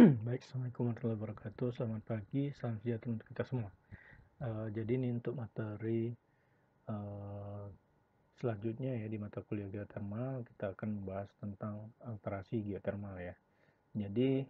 Baik, Assalamualaikum warahmatullahi wabarakatuh. Selamat pagi, salam sejahtera untuk kita semua. Uh, jadi ini untuk materi uh, selanjutnya ya di mata kuliah geotermal kita akan membahas tentang alterasi geotermal ya. Jadi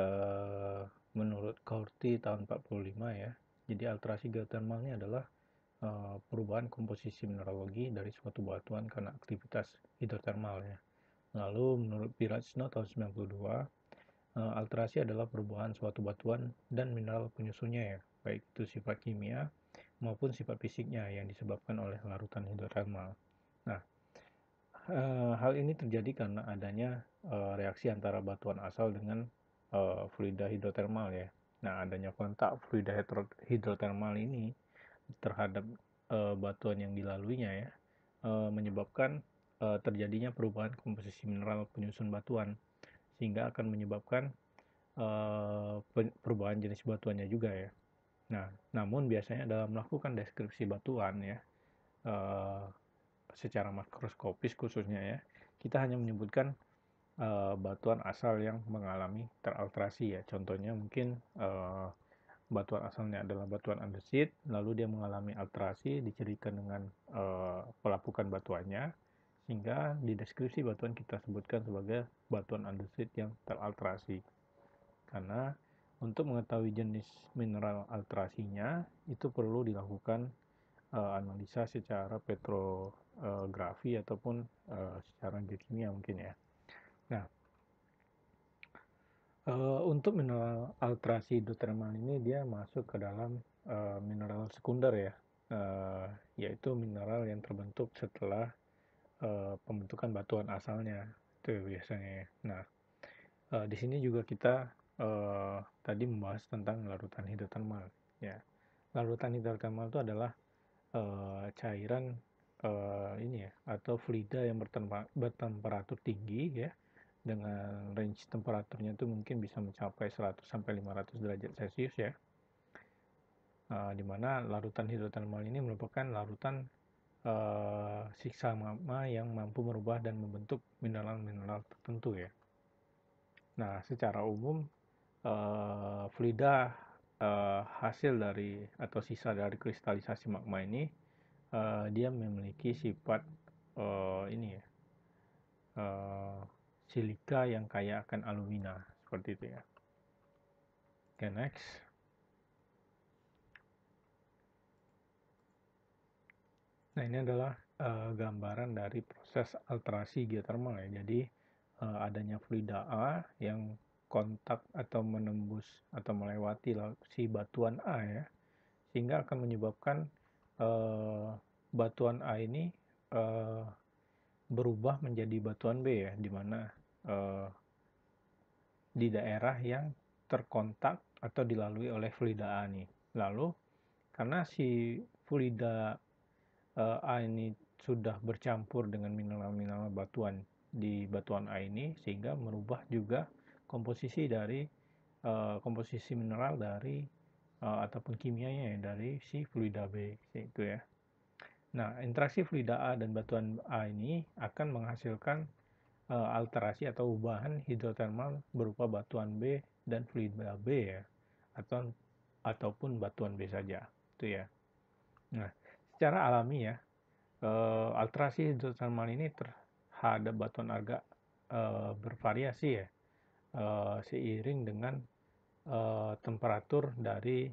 uh, menurut Corti tahun 45 ya, jadi alterasi geotermal ini adalah uh, perubahan komposisi mineralogi dari suatu batuan karena aktivitas hidrotermal ya. Lalu menurut Piratsno tahun 92 Eh, alterasi adalah perubahan suatu batuan dan mineral penyusunnya ya, baik itu sifat kimia maupun sifat fisiknya yang disebabkan oleh larutan hidrotermal. Nah, eh, hal ini terjadi karena adanya eh, reaksi antara batuan asal dengan fluida hidrotermal ya. Nah, adanya kontak fluida hidrotermal ini terhadap batuan yang dilaluinya ya menyebabkan terjadinya perubahan komposisi mineral penyusun batuan sehingga akan menyebabkan uh, perubahan jenis batuannya juga ya. Nah, namun biasanya dalam melakukan deskripsi batuan ya, uh, secara makroskopis khususnya ya, kita hanya menyebutkan uh, batuan asal yang mengalami teralterasi ya. Contohnya mungkin uh, batuan asalnya adalah batuan andesit, lalu dia mengalami alterasi, dicirikan dengan uh, pelapukan batuannya, sehingga di deskripsi batuan kita sebutkan sebagai batuan andesit yang teralterasi. Karena untuk mengetahui jenis mineral alterasinya itu perlu dilakukan uh, analisa secara petrografi ataupun uh, secara geokimia mungkin ya. Nah, uh, untuk mineral alterasi hidrotermal ini dia masuk ke dalam uh, mineral sekunder ya, uh, yaitu mineral yang terbentuk setelah Eh, pembentukan batuan asalnya itu biasanya. Nah, eh, di sini juga kita eh, tadi membahas tentang larutan hidrotermal. Ya, larutan hidrotermal itu adalah cairan ini ya atau fluida yang bertempa, bertemperatur tinggi ya dengan range temperaturnya itu mungkin bisa mencapai 100 sampai 500 derajat Celcius ya. Uh, dimana larutan hidrotermal ini merupakan larutan Eh, siksa magma yang mampu merubah dan membentuk mineral-mineral tertentu ya. Nah, secara umum uh, eh, fluida uh, eh, hasil dari atau sisa dari kristalisasi magma ini uh, dia memiliki sifat uh, ini ya. Uh, silika yang kaya akan alumina seperti itu ya. Oke, okay, next. Nah, ini adalah uh, gambaran dari proses alterasi geotermal ya. Jadi uh, adanya fluida A yang kontak atau menembus atau melewati si batuan A ya. Sehingga akan menyebabkan uh, batuan A ini uh, berubah menjadi batuan B ya, di mana uh, di daerah yang terkontak atau dilalui oleh fluida A ini. Lalu karena si fluida uh, A ini sudah bercampur dengan mineral-mineral batuan di batuan A ini sehingga merubah juga komposisi dari uh, komposisi mineral dari uh, ataupun kimianya ya dari si fluida B itu ya. Nah, interaksi fluida A dan batuan A ini akan menghasilkan uh, alterasi atau ubahan hidrotermal berupa batuan B dan fluida B ya atau ataupun batuan B saja itu ya. Nah, secara alami ya eh, alterasi hidrotermal ini terhadap batuan arga eh, bervariasi ya eh, seiring dengan eh, temperatur dari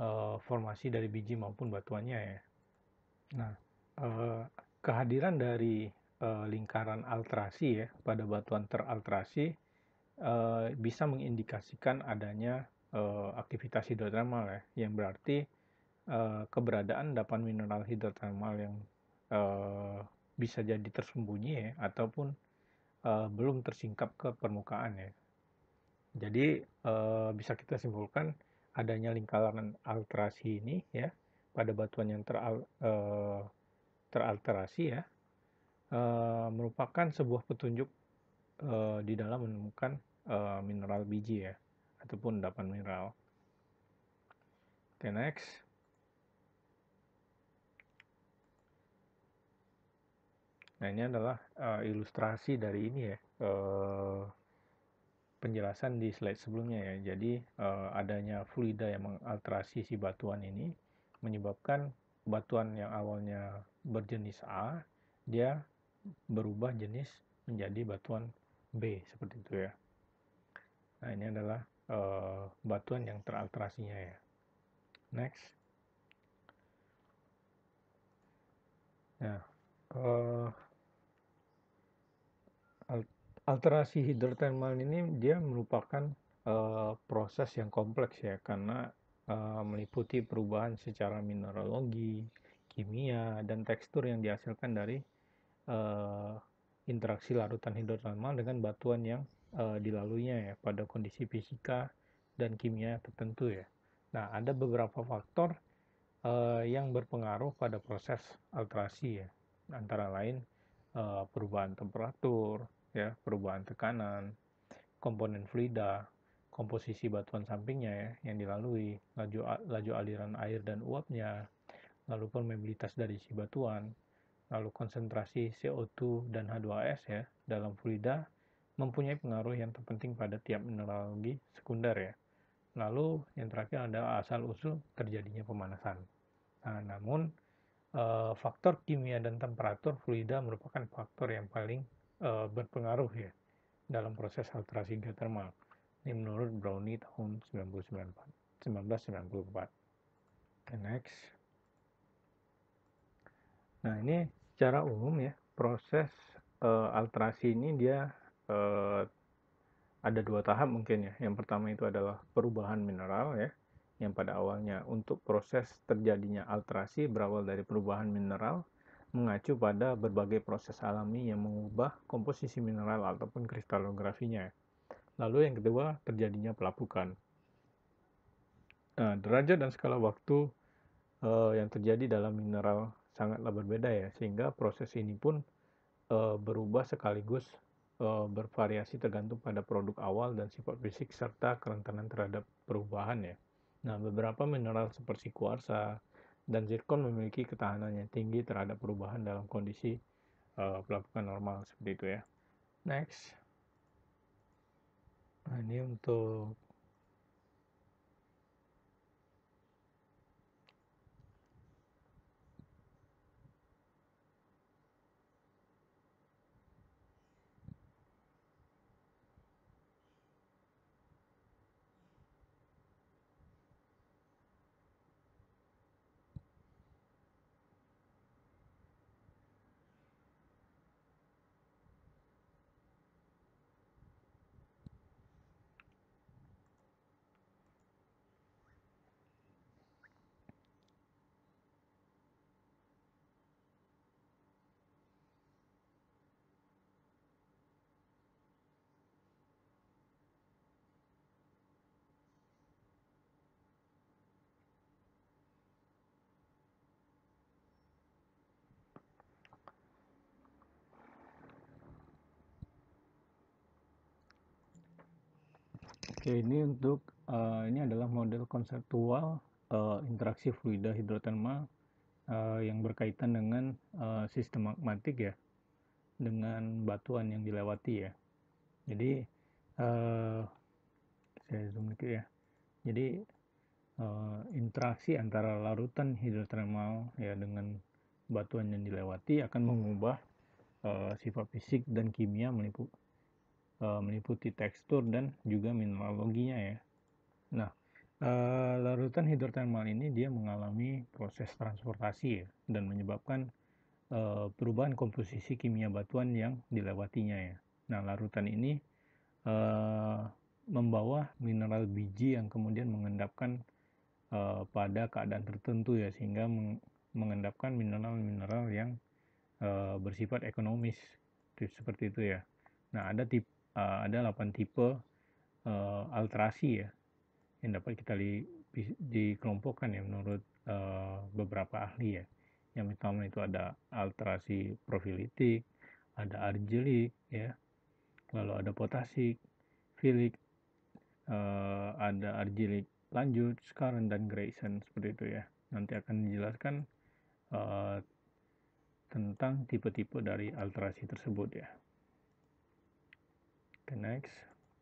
eh, formasi dari biji maupun batuannya ya. Nah eh, kehadiran dari eh, lingkaran alterasi ya pada batuan teralterasi eh, bisa mengindikasikan adanya eh, aktivitas hidrotermal ya yang berarti Eh, keberadaan endapan mineral hidrotermal yang uh, bisa jadi tersembunyi ya, ataupun uh, belum tersingkap ke permukaan ya. Jadi uh, bisa kita simpulkan adanya lingkaran alterasi ini ya pada batuan yang teral, uh, teralterasi ya uh, merupakan sebuah petunjuk uh, di dalam menemukan uh, mineral biji ya ataupun endapan mineral. Oke okay, next. Nah ini adalah uh, ilustrasi dari ini ya uh, penjelasan di slide sebelumnya ya. Jadi uh, adanya fluida yang mengalterasi si batuan ini menyebabkan batuan yang awalnya berjenis A dia berubah jenis menjadi batuan B seperti itu ya. Nah ini adalah uh, batuan yang teralterasinya ya. Next. Nah. Uh, Alterasi hidrotermal ini dia merupakan uh, proses yang kompleks ya karena uh, meliputi perubahan secara mineralogi, kimia, dan tekstur yang dihasilkan dari uh, interaksi larutan hidrotermal dengan batuan yang uh, dilaluinya ya pada kondisi fisika dan kimia tertentu ya. Nah, ada beberapa faktor uh, yang berpengaruh pada proses alterasi ya. Antara lain Eh, perubahan temperatur, ya, perubahan tekanan, komponen fluida, komposisi batuan sampingnya ya, yang dilalui, laju laju aliran air dan uapnya, lalu permeabilitas dari si batuan, lalu konsentrasi CO2 dan H2S ya dalam fluida mempunyai pengaruh yang terpenting pada tiap mineralogi sekunder ya. Lalu yang terakhir adalah asal usul terjadinya pemanasan. Nah, namun Eh, faktor kimia dan temperatur fluida merupakan faktor yang paling eh, berpengaruh ya dalam proses alterasi geotermal. Ini menurut Brownie tahun 1994. The Next. Nah ini secara umum ya proses uh, alterasi ini dia uh, ada dua tahap mungkin ya. Yang pertama itu adalah perubahan mineral ya yang pada awalnya untuk proses terjadinya alterasi berawal dari perubahan mineral mengacu pada berbagai proses alami yang mengubah komposisi mineral ataupun kristalografinya. Lalu yang kedua, terjadinya pelapukan. Nah, derajat dan skala waktu eh, yang terjadi dalam mineral sangatlah berbeda ya, sehingga proses ini pun eh, berubah sekaligus eh, bervariasi tergantung pada produk awal dan sifat fisik serta kerentanan terhadap perubahan ya. Nah, beberapa mineral seperti kuarsa dan zirkon memiliki ketahanan yang tinggi terhadap perubahan dalam kondisi uh, pelapukan normal seperti itu ya. Next. Nah, ini untuk Oke, ini untuk uh, ini adalah model konseptual uh, eh, interaksi fluida hidrotermal uh, eh, yang berkaitan dengan uh, sistem magmatik ya, dengan batuan yang dilewati ya. Jadi uh, saya zoom dikit ya. Jadi uh, interaksi antara larutan hidrotermal ya dengan batuan yang dilewati akan mengubah uh, sifat fisik dan kimia meliputi e, meliputi tekstur dan juga mineraloginya ya. Nah, eh, larutan hidrotermal ini dia mengalami proses transportasi ya, dan menyebabkan eh, perubahan komposisi kimia batuan yang dilewatinya ya. Nah, larutan ini membawa mineral biji yang kemudian mengendapkan pada keadaan tertentu ya sehingga mengendapkan mineral-mineral yang bersifat ekonomis seperti itu ya. Nah, ada tipe uh, ada 8 tipe uh, alterasi ya yang dapat kita di dikelompokkan ya menurut uh, beberapa ahli ya. Yang pertama itu ada alterasi profilitik, ada argilik ya. Lalu ada potasik, filik, uh, ada argilik lanjut, sekarang dan Grayson seperti itu ya. Nanti akan dijelaskan uh, tentang tipe-tipe dari alterasi tersebut ya. the next